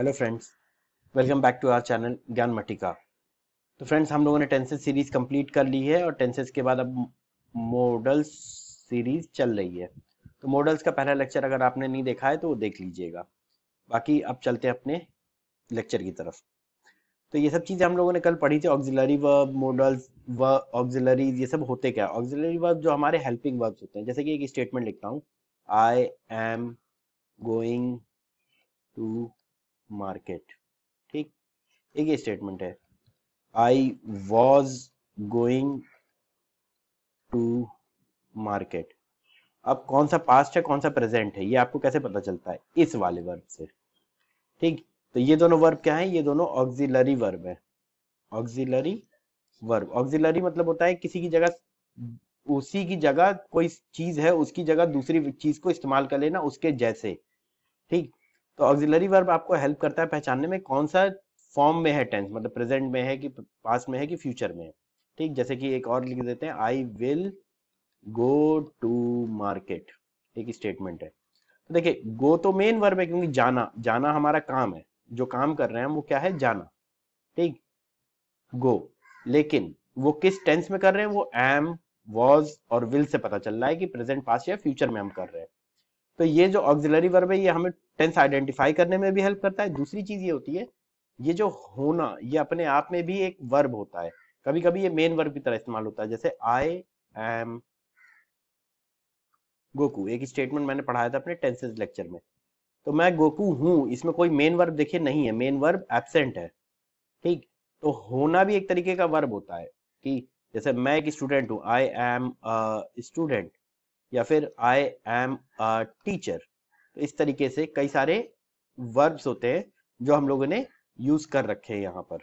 hello friends welcome back to our channel Gyan Matika तो friends हम लोगों ने टेंसेस सीरीज कंप्लीट कर ली है और टेंसेस के बाद अब मॉडल्स सीरीज चल रही है तो मॉडल्स का पहला लेक्चर अगर आपने नहीं देखा है तो वो देख लीजिएगा बाकी अब चलते हैं अपने लेक्चर की तरफ तो ये सब चीज़ें हम लोगों ने कल पढ़ी थी ऑक्जिलरी वर्ब मॉडल्स व ऑक्जिलरी ये सब होते क्या ऑक्जिलरी वर्ब जो हमारे हेल्पिंग वर्ब्स होते हैं जैसे कि एक स्टेटमेंट लिखता हूँ I am going to market ठीक एक ही स्टेटमेंट है I was going to market अब कौन सा पास्ट है कौन सा प्रेजेंट है ये आपको कैसे पता चलता है इस वाले वर्ब से ठीक तो ये दोनों वर्ब क्या है ये दोनों ऑक्सिलरी वर्ब है ऑक्सिलरी वर्ब ऑक्सिलरी मतलब होता है किसी की जगह उसी की जगह कोई चीज है उसकी जगह दूसरी चीज को इस्तेमाल कर लेना उसके जैसे ठीक तो ऑक्सिलरी वर्ब आपको हेल्प करता है पहचानने में कौन सा फॉर्म में है टेंस मतलब प्रेजेंट में है कि पास में है कि फ्यूचर में है ठीक जैसे कि एक और लिख देते हैं I will go to market एक स्टेटमेंट है तो देखिए गो तो मेन वर्ब है क्योंकि जाना जाना हमारा काम है जो काम कर रहे हैं वो क्या है जाना ठीक गो लेकिन वो किस टेंस में कर रहे हैं वो एम वॉज और विल से पता चल रहा है कि प्रेजेंट पास या फ्यूचर में हम कर रहे हैं तो ये जो ऑक्सिलरी वर्ब है ये हमें टेंस आइडेंटिफाई करने में भी हेल्प करता है दूसरी चीज ये होती है ये जो होना ये अपने आप में भी एक वर्ब होता है कभी कभी ये मेन वर्ब की तरह इस्तेमाल होता है जैसे आई एम गोकू एक स्टेटमेंट मैंने पढ़ाया था अपने टेंसेज लेक्चर में तो मैं गोकू हूं इसमें कोई मेन वर्ब देखिए नहीं है मेन वर्ब एबसेंट है ठीक तो होना भी एक तरीके का वर्ब होता है कि जैसे मैं एक स्टूडेंट हूं आई एम स्टूडेंट या फिर आई एम अ टीचर तो इस तरीके से कई सारे वर्ब्स होते हैं जो हम लोगों ने यूज कर रखे हैं यहाँ पर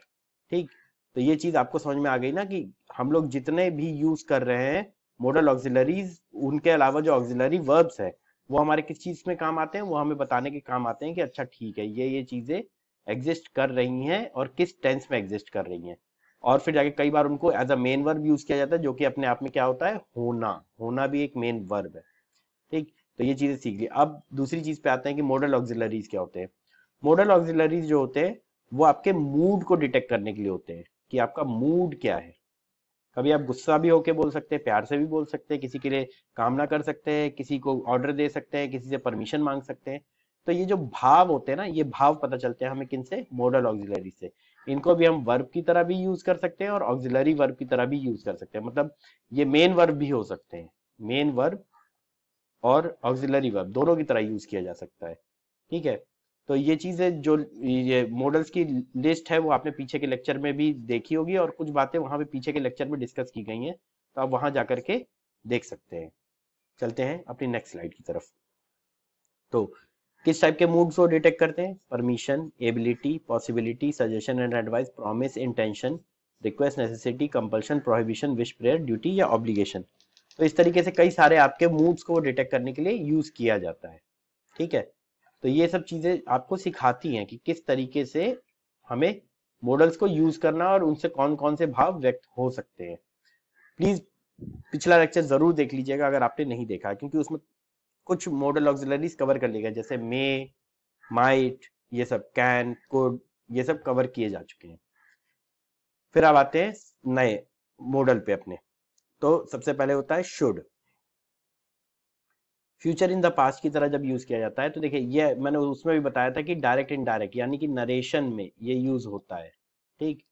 ठीक तो ये चीज आपको समझ में आ गई ना कि हम लोग जितने भी यूज कर रहे हैं मॉडल ऑक्सिलरीज उनके अलावा जो ऑक्सिलरी वर्ब्स है वो हमारे किस चीज में काम आते हैं वो हमें बताने के काम आते हैं कि अच्छा ठीक है ये ये चीजें एग्जिस्ट कर रही हैं और किस टेंस में एग्जिस्ट कर रही हैं और फिर जाके कई बार उनको as a main verb use किया जाता है जो कि अपने आप में क्या होता है होना होना भी एक मेन वर्ब है ठीक तो ये चीजें सीख ली अब दूसरी चीज पे आते हैं कि मॉडल ऑक्सिलरीज क्या होते हैं मॉडल ऑक्सिलरीज जो होते हैं वो आपके मूड को डिटेक्ट करने के लिए होते हैं कि आपका मूड क्या है कभी आप गुस्सा भी होके बोल सकते हैं प्यार से भी बोल सकते हैं किसी के लिए कामना कर सकते हैं किसी को ऑर्डर दे सकते हैं किसी से परमिशन मांग सकते हैं तो ये जो भाव होते हैं ना ये भाव पता चलते हैं हमें किन से मॉडल ऑक्सिलरी से इनको भी हम वर्ब की तरह भी यूज कर सकते हैं और ऑक्सिलरी वर्ब की तरह भी यूज कर सकते हैं मतलब ये मेन वर्ब भी हो सकते हैं मेन वर्ब और ऑक्सिलरी वर्ब दोनों की तरह यूज किया जा सकता है ठीक है तो ये चीजें जो ये मॉडल्स की लिस्ट है वो आपने पीछे के लेक्चर में भी देखी होगी और कुछ बातें वहां पे पीछे के लेक्चर में डिस्कस की गई हैं तो आप वहां जाकर के देख सकते हैं चलते हैं अपनी नेक्स्ट स्लाइड की तरफ तो किस टाइप के मूड्स को डिटेक्ट करते हैं permission ability possibility suggestion and advice promise intention request necessity compulsion prohibition wish prayer duty या ऑब्लिगेशन तो इस तरीके से कई सारे आपके मूड्स को डिटेक्ट करने के लिए यूज किया जाता है ठीक है तो ये सब चीजें आपको सिखाती हैं कि किस तरीके से हमें मॉडल्स को यूज करना और उनसे कौन कौन से भाव व्यक्त हो सकते हैं प्लीज पिछला लेक्चर जरूर देख लीजिएगा अगर आपने नहीं देखा क्योंकि उसमें कुछ मॉडल ऑक्सिलरीज कवर कर लिया जैसे मे माइट ये सब कैन कोड ये सब कवर किए जा चुके हैं फिर आप आते हैं नए मॉडल पे अपने तो सबसे पहले होता है should future in the past की तरह जब यूज किया जाता है तो देखिए ये मैंने उसमें भी बताया था कि डायरेक्ट इनडायरेक्ट यानी कि नरेशन में ये यूज होता है ठीक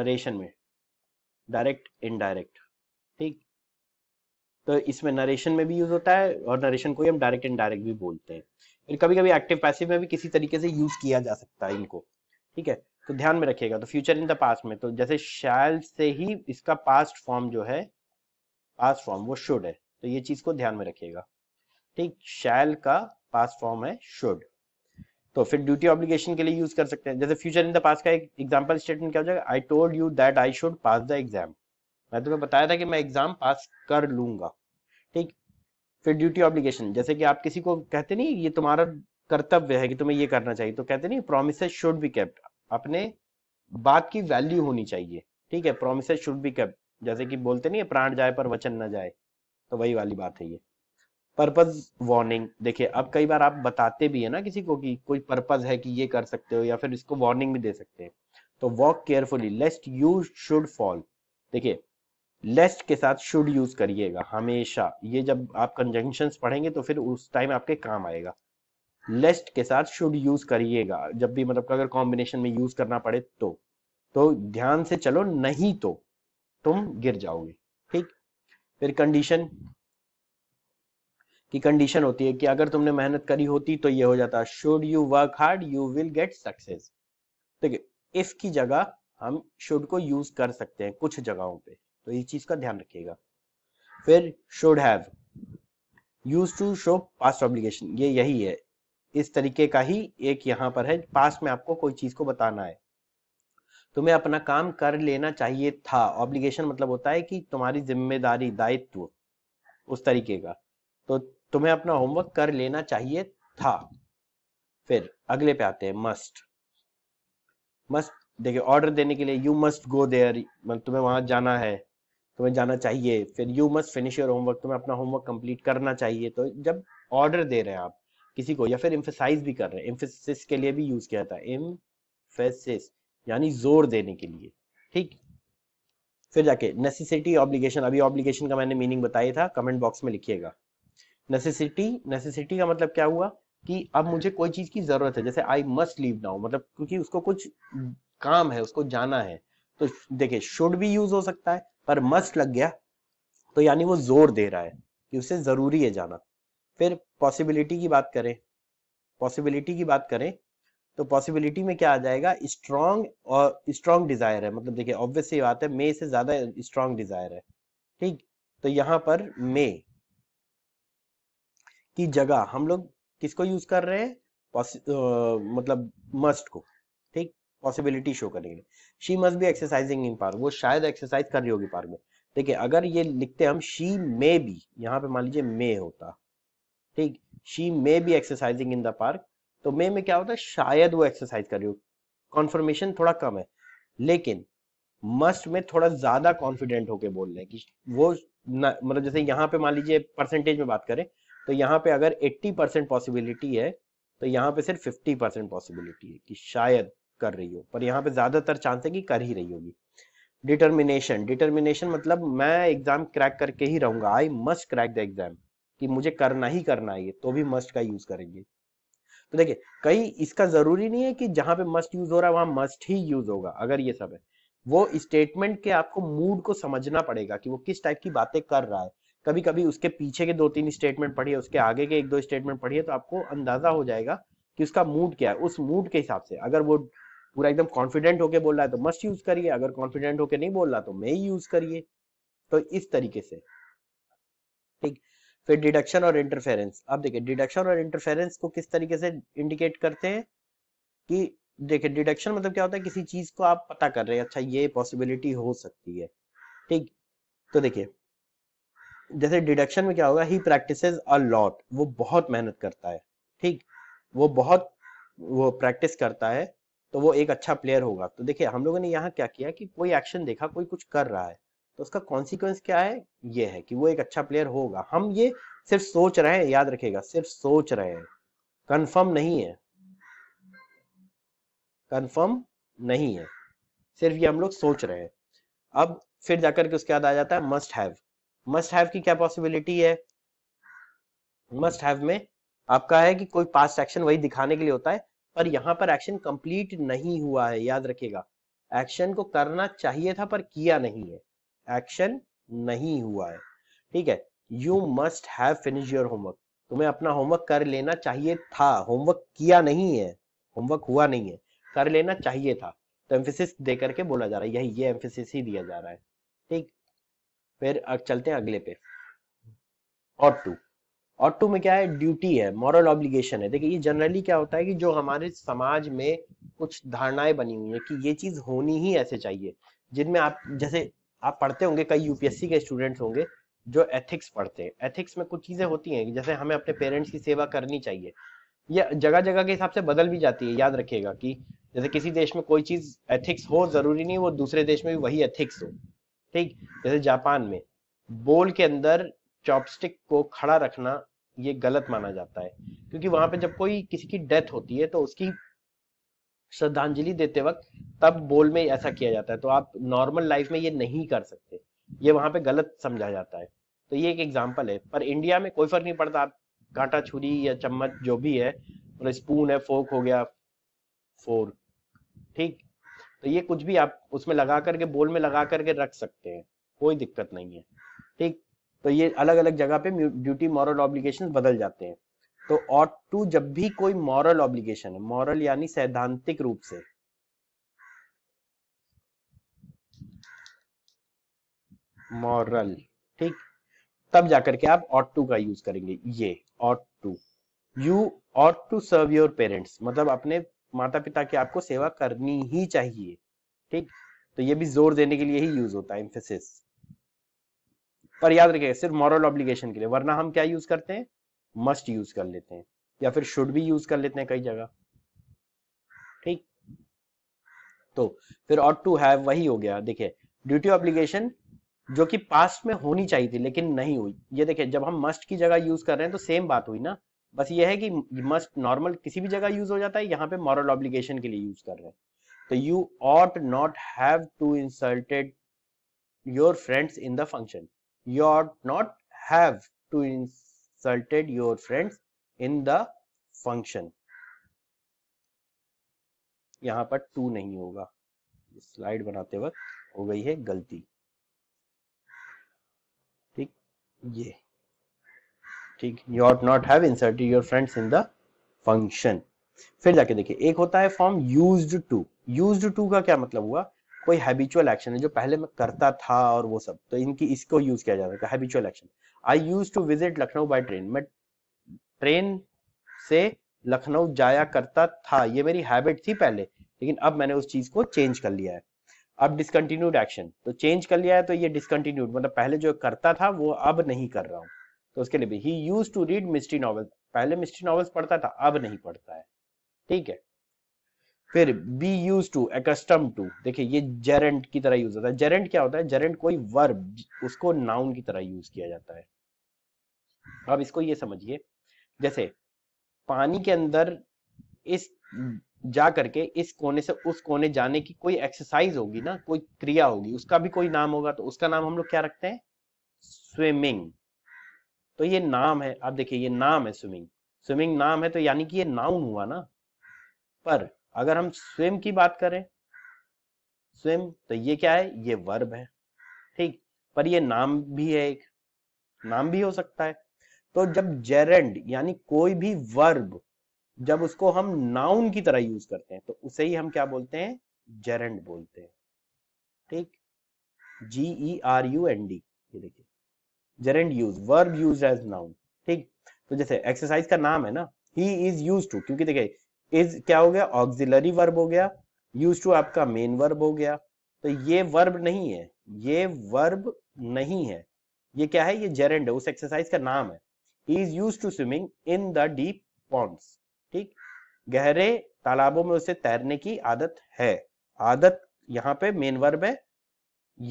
नरेशन में डायरेक्ट इनडायरेक्ट तो इसमें नरेशन में भी यूज होता है और नरेशन को ही हम डायरेक्ट डायरेक्ट भी बोलते हैं फिर कभी कभी एक्टिव पैसिव में भी किसी तरीके से यूज किया जा सकता है इनको ठीक है तो ध्यान में रखिएगा तो फ्यूचर इन द पास्ट में तो जैसे शैल से ही इसका पास्ट फॉर्म जो है पास्ट फॉर्म वो शुड है तो ये चीज को ध्यान में रखिएगा ठीक शैल का पास्ट फॉर्म है शुड तो फिर ड्यूटी ऑब्लिगेशन के लिए यूज कर सकते हैं जैसे फ्यूचर इन द पास्ट का एक एग्जांपल स्टेटमेंट क्या हो जाएगा I told you that I should pass the exam मैं तुम्हें बताया था कि मैं एग्जाम पास कर लूंगा ठीक फिर ड्यूटी ऑब्लिगेशन जैसे कि आप किसी को कहते नहीं ये तुम्हारा कर्तव्य है कि तुम्हें ये करना चाहिए तो कहते नहीं प्रोमिस शुड बी कैप्ट अपने बात की वैल्यू होनी चाहिए ठीक है प्रोमिस शुड बी कैप्ट जैसे कि बोलते नहीं प्राण जाए पर वचन ना जाए तो वही वाली बात है ये पर्पज वार्निंग देखिए अब कई बार आप बताते भी है ना किसी को कि कोई पर्पज है कि ये कर सकते हो या फिर इसको वार्निंग भी दे सकते हैं तो walk carefully lest you should fall देखिए लेस्ट के साथ शुड यूज करिएगा हमेशा ये जब आप कंजंक्शन पढ़ेंगे तो फिर उस टाइम आपके काम आएगा लेस्ट के साथ शुड यूज करिएगा जब भी मतलब अगर कॉम्बिनेशन में यूज करना पड़े तो तो ध्यान से चलो नहीं तो तुम गिर जाओगे ठीक फिर कंडीशन की कंडीशन होती है कि अगर तुमने मेहनत करी होती तो ये हो जाता should you work hard you will get success ठीक है इसकी जगह हम शुड को यूज कर सकते हैं कुछ जगहों पे तो इस चीज का ध्यान रखिएगा फिर should have use to show past obligation ये यही है इस तरीके का ही एक यहां पर है पास्ट में आपको कोई चीज को बताना है तुम्हें अपना काम कर लेना चाहिए था ऑब्लिगेशन मतलब होता है कि तुम्हारी जिम्मेदारी दायित्व उस तरीके का तो तुम्हें अपना होमवर्क कर लेना चाहिए था फिर अगले पे आते हैं मस्ट मस्ट देखिए ऑर्डर देने के लिए यू मस्ट गो देयर मतलब तुम्हें वहां जाना है तुम्हें जाना चाहिए फिर you must finish your homework तुम्हें अपना होमवर्क कंप्लीट करना चाहिए तो जब ऑर्डर दे रहे हैं आप किसी को या फिर इम्फेसाइज भी कर रहे हैं इम्फेसिस के लिए भी यूज किया जाता है इम्फेसिस यानी जोर देने के लिए ठीक फिर जाके नेसेसिटी ऑब्लिगेशन अभी ऑब्लिगेशन का मैंने मीनिंग बताया था कमेंट बॉक्स में लिखिएगा नेसेसिटी नेसेसिटी का मतलब क्या हुआ कि अब मुझे कोई चीज की जरूरत है जैसे आई मस्ट लीव नाउ मतलब क्योंकि उसको कुछ काम है उसको जाना है तो देखिए शुड भी यूज हो सकता है पर मस्ट लग गया तो यानी वो जोर दे रहा है कि उसे जरूरी है जाना फिर पॉसिबिलिटी की बात करें पॉसिबिलिटी की बात करें तो पॉसिबिलिटी में क्या आ जाएगा स्ट्रॉन्ग और स्ट्रॉन्ग डिजायर है मतलब देखिए ऑब्वियस ये बात है मे से ज्यादा स्ट्रॉन्ग डिजायर है ठीक तो यहां पर मे की जगह हम लोग किसको यूज कर रहे हैं मतलब मस्ट को पॉसिबिलिटी शो करेंगे she must be exercising in park वो शायद एक्सरसाइज कर रही होगी पार्क में ठीक है अगर ये लिखते हम शी मे बी यहाँ पे मान लीजिए मे होता ठीक she may be exercising in the park तो मे में क्या होता है शायद वो एक्सरसाइज कर रही हो कॉन्फर्मेशन थोड़ा कम है लेकिन मस्ट में थोड़ा ज्यादा कॉन्फिडेंट होके बोल रहे हैं कि वो मतलब जैसे यहाँ पे मान लीजिए परसेंटेज में बात करें तो यहाँ पे अगर 80 परसेंट पॉसिबिलिटी है तो यहाँ पे सिर्फ 50 परसेंट पॉसिबिलिटी है कि शायद कर रही हो पर यहाँ पे ज्यादातर चांस है कि कर ही रही होगी डिटर्मिनेशन डिटर्मिनेशन मतलब मैं एग्जाम क्रैक करके ही रहूंगा I must crack the exam कि मुझे करना ही करना है ये तो भी मस्ट का यूज करेंगे तो देखिए कई इसका जरूरी नहीं है कि जहां पे मस्ट यूज हो रहा है वहां मस्ट ही यूज होगा अगर ये सब है वो स्टेटमेंट के आपको मूड को समझना पड़ेगा कि वो किस टाइप की बातें कर रहा है कभी कभी उसके पीछे के दो तीन स्टेटमेंट पढ़िए उसके आगे के एक दो स्टेटमेंट पढ़िए तो आपको अंदाजा हो जाएगा कि उसका मूड क्या है उस मूड के हिसाब से अगर वो पूरा एकदम कॉन्फिडेंट होके बोल रहा है तो मस्ट यूज करिए अगर कॉन्फिडेंट होके नहीं बोल रहा तो मे यूज करिए तो इस तरीके से ठीक फिर डिडक्शन और इंटरफेरेंस अब देखिए डिडक्शन और इंटरफेरेंस को किस तरीके से इंडिकेट करते हैं कि देखिए डिडक्शन मतलब क्या होता है किसी चीज को आप पता कर रहे हैं अच्छा ये पॉसिबिलिटी हो सकती है ठीक तो देखिए जैसे डिडक्शन में क्या होगा ही प्रैक्टिस अ लॉट वो बहुत मेहनत करता है ठीक वो बहुत वो प्रैक्टिस करता है तो वो एक अच्छा प्लेयर होगा तो देखिए हम लोगों ने यहाँ क्या किया कि कोई एक्शन देखा कोई कुछ कर रहा है तो उसका कॉन्सिक्वेंस क्या है ये है कि वो एक अच्छा प्लेयर होगा हम ये सिर्फ सोच रहे हैं याद रखेगा सिर्फ सोच रहे हैं कन्फर्म नहीं है कन्फर्म नहीं है सिर्फ ये हम लोग सोच रहे हैं अब फिर जाकर के उसके बाद आ जाता है मस्ट हैव मस्ट हैव की क्या पॉसिबिलिटी है मस्ट हैव में आपका है कि कोई पास्ट एक्शन वही दिखाने के लिए होता है पर यहाँ पर एक्शन कंप्लीट नहीं हुआ है याद रखेगा एक्शन को करना चाहिए था पर किया नहीं है एक्शन नहीं हुआ है ठीक है you must have finish your homework तुम्हें अपना होमवर्क कर लेना चाहिए था होमवर्क किया नहीं है होमवर्क हुआ नहीं है कर लेना चाहिए था तो एम्फेसिस दे करके बोला जा रहा है यही ये एम्फेसिस ही दिया जा रहा है ठीक फिर चलते हैं अगले पे और टू और टू में क्या है ड्यूटी है मॉरल ऑब्लिगेशन है देखिए ये जनरली क्या होता है कि जो हमारे समाज में कुछ धारणाएं बनी हुई है कि ये चीज होनी ही ऐसे चाहिए जिनमें आप जैसे आप पढ़ते होंगे कई यूपीएससी के स्टूडेंट्स होंगे जो एथिक्स पढ़ते हैं एथिक्स में कुछ चीजें होती हैं जैसे हमें अपने पेरेंट्स की सेवा करनी चाहिए यह जगह जगह के हिसाब से बदल भी जाती है याद रखिएगा कि जैसे किसी देश में कोई चीज एथिक्स हो जरूरी नहीं वो दूसरे देश में भी वही एथिक्स हो ठीक जैसे जापान में बोल के अंदर चॉपस्टिक को खड़ा रखना ये गलत माना जाता है क्योंकि वहां पे जब कोई किसी की डेथ होती है तो उसकी श्रद्धांजलि देते वक्त तब बोल में ऐसा किया जाता है तो आप नॉर्मल लाइफ में ये नहीं कर सकते ये वहां पे गलत समझा जाता है तो ये एक एग्जाम्पल है पर इंडिया में कोई फर्क नहीं पड़ता आप कांटा छुरी या चम्मच जो भी है और स्पून है फोक हो गया फोर ठीक तो ये कुछ भी आप उसमें लगा करके बोल में लगा करके रख सकते हैं कोई दिक्कत नहीं है ठीक तो ये अलग अलग जगह पे ड्यूटी मॉरल ऑब्लिगेशन बदल जाते हैं तो ऑट टू जब भी कोई मॉरल ऑब्लिगेशन है मॉरल यानी सैद्धांतिक रूप से मॉरल ठीक तब जाकर के आप ऑट टू का यूज करेंगे ये ought to you ought to serve your parents मतलब अपने माता पिता की आपको सेवा करनी ही चाहिए ठीक तो ये भी जोर देने के लिए ही यूज होता है इम्फेसिस पर याद रखिए सिर्फ मॉरल ऑब्लिगेशन के लिए वरना हम क्या यूज करते हैं मस्ट यूज कर लेते हैं या फिर शुड भी यूज कर लेते हैं कई जगह ठीक तो फिर ऑट टू हैव वही हो गया देखिए ड्यूटी ऑब्लिगेशन जो कि पास्ट में होनी चाहिए थी लेकिन नहीं हुई ये देखिए जब हम मस्ट की जगह यूज कर रहे हैं तो सेम बात हुई ना बस ये है कि मस्ट नॉर्मल किसी भी जगह यूज हो जाता है यहाँ पे मॉरल ऑब्लिगेशन के लिए यूज कर रहे हैं तो you ought not have to insulted your friends in the function you ought not have to insulted your friends in the function यहां पर टू नहीं होगा स्लाइड बनाते वक्त हो गई है गलती ठीक ये ठीक you ought not have inserted your friends in the function फिर जाके देखिए एक होता है form used to used to का क्या मतलब हुआ कोई हैबिचुअल एक्शन है जो पहले मैं करता था और वो सब तो इनकी इसको यूज किया जाता है habitual action I use to visit Lucknow by train मैं ट्रेन से लखनऊ जाया करता था ये मेरी हैबिट थी पहले लेकिन अब मैंने उस चीज को चेंज कर लिया है अब डिसकंटिन्यूड एक्शन तो चेंज कर लिया है तो ये डिसकंटिन्यूड मतलब पहले जो करता था वो अब नहीं कर रहा हूँ तो उसके लिए भी he use to read mystery novels पहले मिस्ट्री नॉवेल्स पढ़ता था अब नहीं पढ़ता है ठीक है फिर be use to accustom to देखिए ये जेरेंट की तरह यूज होता है जेरेंट क्या होता है जेरेंट कोई वर्ब उसको नाउन की तरह यूज किया जाता है अब इसको ये समझिए जैसे पानी के अंदर इस जा करके इस कोने से उस कोने जाने की कोई एक्सरसाइज होगी ना कोई क्रिया होगी उसका भी कोई नाम होगा तो उसका नाम हम लोग क्या रखते हैं स्विमिंग तो ये नाम है आप देखिए ये नाम है स्विमिंग स्विमिंग नाम है तो यानी कि ये नाउन हुआ ना पर अगर हम स्वयं की बात करें स्वयं तो ये क्या है ये वर्ब है ठीक पर ये नाम भी है एक नाम भी हो सकता है तो जब जेरेंड यानी कोई भी वर्ब जब उसको हम नाउन की तरह यूज करते हैं तो उसे ही हम क्या बोलते हैं जेरेंड बोलते हैं ठीक G E R U N D ये देखिए gerund use verb use as noun ठीक तो जैसे एक्सरसाइज का नाम है ना ही इज यूज टू क्योंकि देखिए इज क्या हो गया ऑक्सिलरी वर्ब हो गया यूज टू आपका मेन वर्ब हो गया तो ये वर्ब नहीं है ये वर्ब नहीं है ये क्या है ये जेरेंड है उस एक्सरसाइज का नाम है he is use to swimming in the deep ponds ठीक गहरे तालाबों में उसे तैरने की आदत है आदत यहाँ पे मेन वर्ब है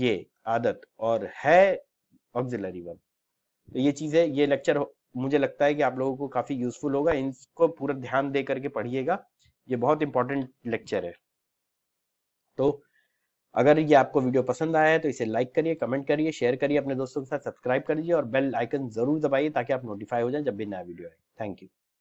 ये आदत और है ऑक्सिलरी वर्ब तो ये चीजें ये लेक्चर मुझे लगता है कि आप लोगों को काफी यूजफुल होगा इनको पूरा ध्यान दे करके पढ़िएगा ये बहुत इंपॉर्टेंट लेक्चर है तो अगर ये आपको वीडियो पसंद आया है तो इसे लाइक करिए कमेंट करिए शेयर करिए अपने दोस्तों के साथ सब्सक्राइब कर लीजिए और बेल आइकन जरूर दबाइए ताकि आप नोटिफाई हो जाए जब भी नया वीडियो आए थैंक यू